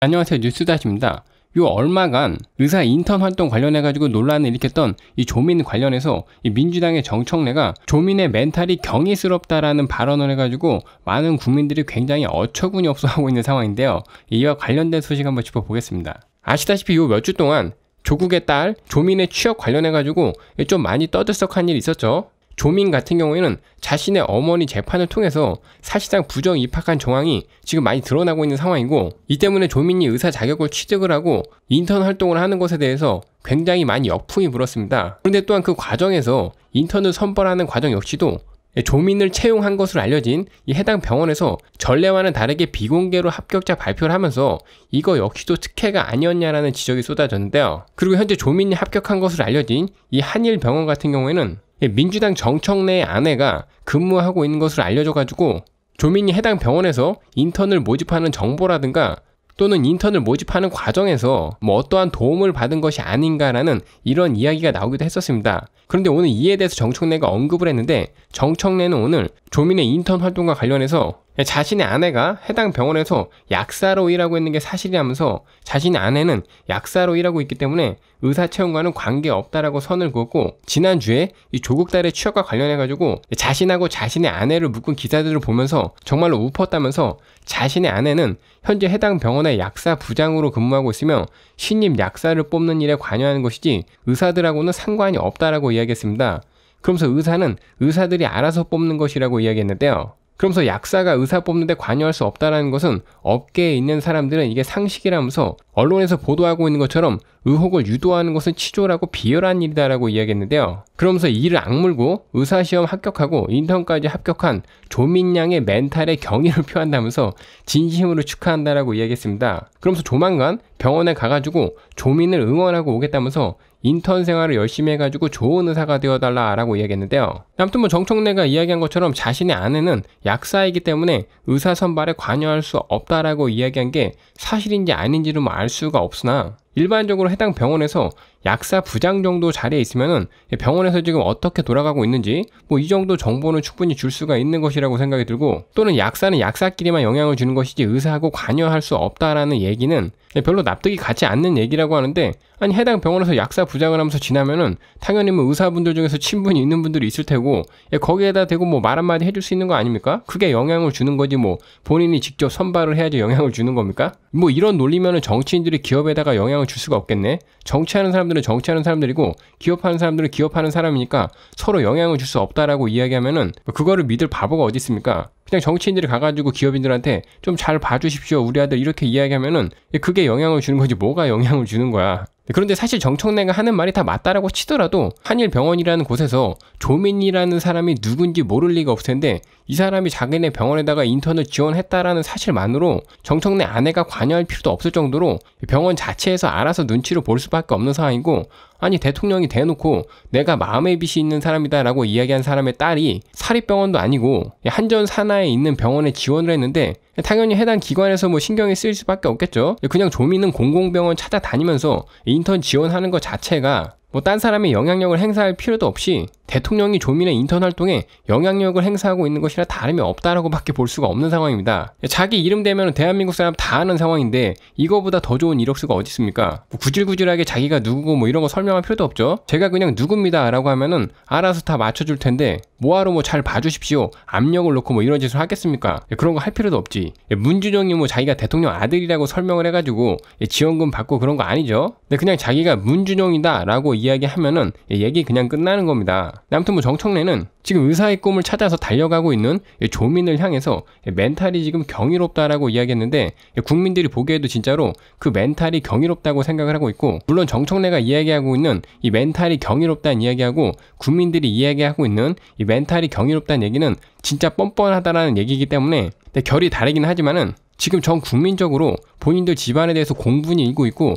안녕하세요 뉴스다시입니다. 요 얼마간 의사 인턴 활동 관련해가지고 논란을 일으켰던 이 조민 관련해서 이 민주당의 정청래가 조민의 멘탈이 경이스럽다라는 발언을 해가지고 많은 국민들이 굉장히 어처구니 없어 하고 있는 상황인데요. 이와 관련된 소식 한번 짚어보겠습니다. 아시다시피 요 몇 주 동안 조국의 딸 조민의 취업 관련해가지고 좀 많이 떠들썩한 일이 있었죠. 조민 같은 경우에는 자신의 어머니 재판을 통해서 사실상 부정 입학한 정황이 지금 많이 드러나고 있는 상황이고 이 때문에 조민이 의사 자격을 취득을 하고 인턴 활동을 하는 것에 대해서 굉장히 많이 역풍이 불었습니다. 그런데 또한 그 과정에서 인턴을 선발하는 과정 역시도 예, 조민을 채용한 것으로 알려진 이 해당 병원에서 전례와는 다르게 비공개로 합격자 발표를 하면서 이거 역시도 특혜가 아니었냐라는 지적이 쏟아졌는데요. 그리고 현재 조민이 합격한 것으로 알려진 이 한일병원 같은 경우에는 예, 민주당 정청래의 아내가 근무하고 있는 것으로 알려져가지고 조민이 해당 병원에서 인턴을 모집하는 정보라든가 또는 인턴을 모집하는 과정에서 뭐 어떠한 도움을 받은 것이 아닌가라는 이런 이야기가 나오기도 했었습니다. 그런데 오늘 이에 대해서 정청래가 언급을 했는데 정청래는 오늘 조민의 인턴 활동과 관련해서 예, 자신의 아내가 해당 병원에서 약사로 일하고 있는 게 사실이라면서 자신의 아내는 약사로 일하고 있기 때문에 의사 채용과는 관계없다라고 선을 그었고 지난주에 이 조국 딸의 취업과 관련해가지고 자신하고 자신의 아내를 묶은 기사들을 보면서 정말로 웃었다면서 자신의 아내는 현재 해당 병원의 약사 부장으로 근무하고 있으며 신입 약사를 뽑는 일에 관여하는 것이지 의사들하고는 상관이 없다라고 이야기했습니다. 그러면서 의사는 의사들이 알아서 뽑는 것이라고 이야기했는데요. 그러면서 약사가 의사 뽑는데 관여할 수 없다라는 것은 업계에 있는 사람들은 이게 상식이라면서 언론에서 보도하고 있는 것처럼 의혹을 유도하는 것은 치졸하고 비열한 일이다라고 이야기했는데요. 그러면서 이를 악물고 의사시험 합격하고 인턴까지 합격한 조민양의 멘탈에 경의를 표한다면서 진심으로 축하한다라고 이야기했습니다. 그러면서 조만간 병원에 가가지고 조민을 응원하고 오겠다면서 인턴 생활을 열심히 해가지고 좋은 의사가 되어달라라고 이야기했는데요. 아무튼 뭐 정청래가 이야기한 것처럼 자신의 아내는 약사이기 때문에 의사 선발에 관여할 수 없다라고 이야기한 게 사실인지 아닌지는 뭐알 수가 없으나 일반적으로 해당 병원에서 약사 부장 정도 자리에 있으면은 병원에서 지금 어떻게 돌아가고 있는지 뭐 이 정도 정보는 충분히 줄 수가 있는 것이라고 생각이 들고 또는 약사는 약사끼리만 영향을 주는 것이지 의사하고 관여할 수 없다라는 얘기는 별로 납득이 가지 않는 얘기라고 하는데 아니 해당 병원에서 약사 부장을 하면서 지나면은 당연히 뭐 의사분들 중에서 친분이 있는 분들이 있을 테고 예, 거기에다 대고 뭐 말 한마디 해줄 수 있는 거 아닙니까? 그게 영향을 주는 거지 뭐 본인이 직접 선발을 해야지 영향을 주는 겁니까? 뭐 이런 논리면은 정치인들이 기업에다가 영향을 줄 수가 없겠네. 정치하는 사람들은 정치하는 사람들이고 기업하는 사람들은 기업하는 사람이니까 서로 영향을 줄 수 없다라고 이야기하면은 그거를 믿을 바보가 어디 있습니까? 그냥 정치인들이 가가지고 기업인들한테 좀 잘 봐주십시오 우리 아들 이렇게 이야기하면은 예, 그게 영향을 주는 거지 뭐가 영향을 주는 거야. 그런데 사실 정청래가 하는 말이 다 맞다라고 치더라도 한일 병원이라는 곳에서 조민이라는 사람이 누군지 모를 리가 없을 텐데 이 사람이 자기네 병원에다가 인턴을 지원했다라는 사실만으로 정청래 아내가 관여할 필요도 없을 정도로 병원 자체에서 알아서 눈치를 볼 수밖에 없는 상황이고 아니 대통령이 대놓고 내가 마음의 빛이 있는 사람이다라고 이야기한 사람의 딸이 사립병원도 아니고 한전 산하에 있는 병원에 지원을 했는데 당연히 해당 기관에서 뭐 신경이 쓰일 수밖에 없겠죠. 그냥 좀있는 공공병원 찾아다니면서 인턴 지원하는 것 자체가 뭐 딴 사람의 영향력을 행사할 필요도 없이 대통령이 조민의 인턴 활동에 영향력을 행사하고 있는 것이라 다름이 없다라고 밖에 볼 수가 없는 상황입니다. 자기 이름 되면 대한민국 사람 다 아는 상황인데 이거보다 더 좋은 이력서가 어디 있습니까? 뭐 구질구질하게 자기가 누구고 뭐 이런 거 설명할 필요도 없죠. 제가 그냥 누굽니다 라고 하면은 알아서 다 맞춰줄 텐데 뭐하러 뭐 잘 봐주십시오 압력을 놓고 뭐 이런 짓을 하겠습니까? 예, 그런 거 할 필요도 없지. 예, 문준영이 뭐 자기가 대통령 아들이라고 설명을 해가지고 예, 지원금 받고 그런 거 아니죠? 근데 그냥 자기가 문준영이다 라고 이야기하면은 얘기 그냥 끝나는 겁니다. 아무튼 뭐 정청래는 지금 의사의 꿈을 찾아서 달려가고 있는 조민을 향해서 멘탈이 지금 경이롭다라고 이야기했는데 국민들이 보기에도 진짜로 그 멘탈이 경이롭다고 생각을 하고 있고 물론 정청래가 이야기하고 있는 이 멘탈이 경이롭다는 이야기하고 국민들이 이야기하고 있는 이 멘탈이 경이롭다는 얘기는 진짜 뻔뻔하다라는 얘기이기 때문에 결이 다르긴 하지만은 지금 전 국민적으로 본인들 집안에 대해서 공분이 일고 있고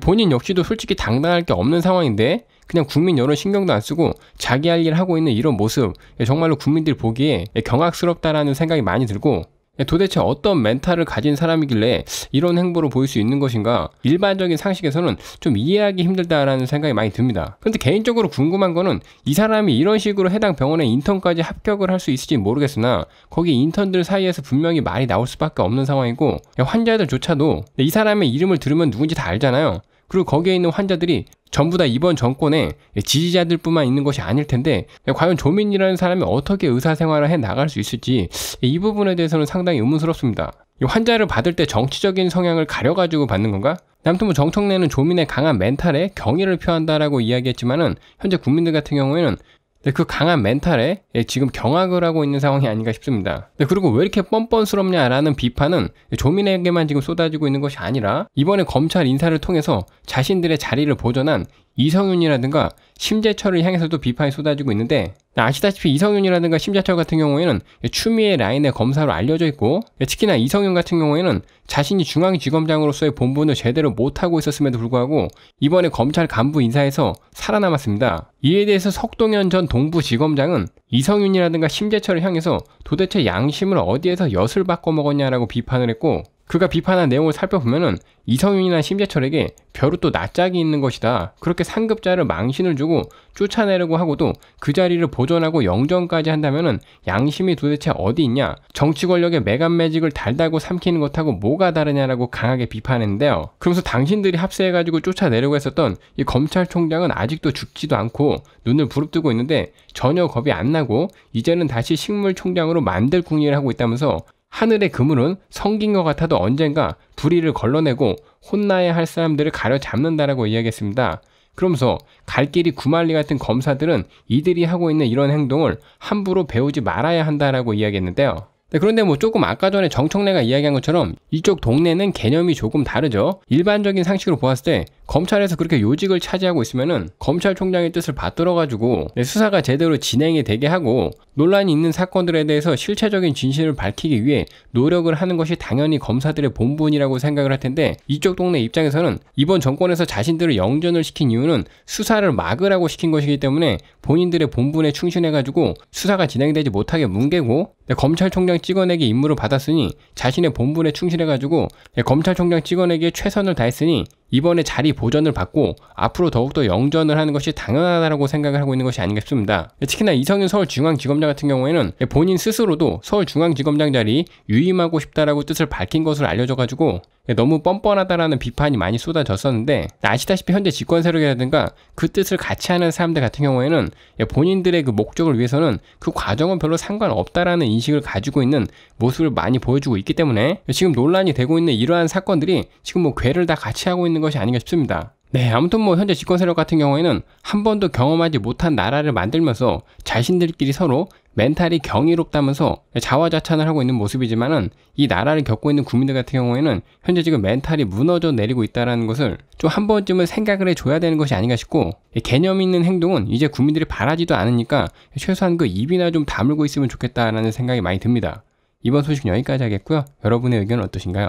본인 역시도 솔직히 당당할 게 없는 상황인데 그냥 국민 여론 신경도 안 쓰고 자기 할일 하고 있는 이런 모습 예, 정말로 국민들이 보기에 예, 경악스럽다라는 생각이 많이 들고 예, 도대체 어떤 멘탈을 가진 사람이길래 이런 행보를 보일 수 있는 것인가 일반적인 상식에서는 좀 이해하기 힘들다라는 생각이 많이 듭니다. 근데 개인적으로 궁금한 거는 이 사람이 이런 식으로 해당 병원에 인턴까지 합격을 할 수 있을지 모르겠으나 거기 인턴들 사이에서 분명히 말이 나올 수밖에 없는 상황이고 환자들조차도 이 사람의 이름을 들으면 누군지 다 알잖아요. 그리고 거기에 있는 환자들이 전부 다 이번 정권의 지지자들뿐만 있는 것이 아닐 텐데 과연 조민이라는 사람이 어떻게 의사 생활을 해 나갈 수 있을지 이 부분에 대해서는 상당히 의문스럽습니다. 환자를 받을 때 정치적인 성향을 가려가지고 받는 건가? 남무튼 정청래는 조민의 강한 멘탈에 경의를 표한다라고 이야기했지만은 현재 국민들 같은 경우에는 네, 그 강한 멘탈에 예, 지금 경악을 하고 있는 상황이 아닌가 싶습니다. 네, 그리고 왜 이렇게 뻔뻔스럽냐라는 비판은 조민에게만 지금 쏟아지고 있는 것이 아니라 이번에 검찰 인사를 통해서 자신들의 자리를 보전한 이성윤이라든가 심재철을 향해서도 비판이 쏟아지고 있는데 아시다시피 이성윤이라든가 심재철 같은 경우에는 추미애 라인의 검사로 알려져 있고 특히나 이성윤 같은 경우에는 자신이 중앙지검장으로서의 본분을 제대로 못하고 있었음에도 불구하고 이번에 검찰 간부 인사에서 살아남았습니다. 이에 대해서 석동현 전 동부지검장은 이성윤이라든가 심재철을 향해서 도대체 양심을 어디에서 엿을 바꿔 먹었냐라고 비판을 했고 그가 비판한 내용을 살펴보면은 이성윤이나 심재철에게 벼루 또 낯짝이 있는 것이다. 그렇게 상급자를 망신을 주고 쫓아내려고 하고도 그 자리를 보존하고 영정까지 한다면은 양심이 도대체 어디 있냐? 정치 권력의 매감 매직을 달달고 삼키는 것하고 뭐가 다르냐라고 강하게 비판했는데요. 그러면서 당신들이 합세해가지고 쫓아내려고 했었던 이 검찰총장은 아직도 죽지도 않고 눈을 부릅뜨고 있는데 전혀 겁이 안 나고 이제는 다시 식물총장으로 만들 궁리를 하고 있다면서 하늘의 그물은 성긴 것 같아도 언젠가 불의를 걸러내고 혼나야 할 사람들을 가려잡는다라고 이야기했습니다. 그러면서 갈 길이 구만리 같은 검사들은 이들이 하고 있는 이런 행동을 함부로 배우지 말아야 한다라고 이야기했는데요. 네, 그런데 뭐 조금 아까 전에 정청래가 이야기한 것처럼 이쪽 동네는 개념이 조금 다르죠. 일반적인 상식으로 보았을 때 검찰에서 그렇게 요직을 차지하고 있으면은 검찰총장의 뜻을 받들어 가지고 네, 수사가 제대로 진행이 되게 하고 논란이 있는 사건들에 대해서 실체적인 진실을 밝히기 위해 노력을 하는 것이 당연히 검사들의 본분이라고 생각을 할 텐데 이쪽 동네 입장에서는 이번 정권에서 자신들을 영전을 시킨 이유는 수사를 막으라고 시킨 것이기 때문에 본인들의 본분에 충실해 가지고 수사가 진행되지 못하게 뭉개고 네, 검찰총장 검찰총장 찍어내기 임무를 받았으니 자신의 본분에 충실해가지고 검찰총장 직원에게 최선을 다했으니 이번에 자리 보전을 받고 앞으로 더욱더 영전을 하는 것이 당연하다고 생각을 하고 있는 것이 아닌가 싶습니다. 특히나 이성윤 서울중앙지검장 같은 경우에는 본인 스스로도 서울중앙지검장 자리 유임하고 싶다라고 뜻을 밝힌 것으로 알려져가지고 너무 뻔뻔하다라는 비판이 많이 쏟아졌었는데 아시다시피 현재 집권 세력이라든가 그 뜻을 같이 하는 사람들 같은 경우에는 본인들의 그 목적을 위해서는 그 과정은 별로 상관없다라는 인식을 가지고 있는 모습을 많이 보여주고 있기 때문에 지금 논란이 되고 있는 이러한 사건들이 지금 뭐 괴를 다 같이 하고 있는 것이 아닌가 싶습니다. 네, 아무튼 뭐 현재 집권 세력 같은 경우에는 한 번도 경험하지 못한 나라를 만들면서 자신들끼리 서로 멘탈이 경이롭다면서 자화자찬을 하고 있는 모습이지만은 이 나라를 겪고 있는 국민들 같은 경우에는 현재 지금 멘탈이 무너져 내리고 있다라는 것을 좀 한 번쯤은 생각을 해줘야 되는 것이 아닌가 싶고 개념 있는 행동은 이제 국민들이 바라지도 않으니까 최소한 그 입이나 좀 다물고 있으면 좋겠다라는 생각이 많이 듭니다. 이번 소식 여기까지 하겠고요. 여러분의 의견은 어떠신가요?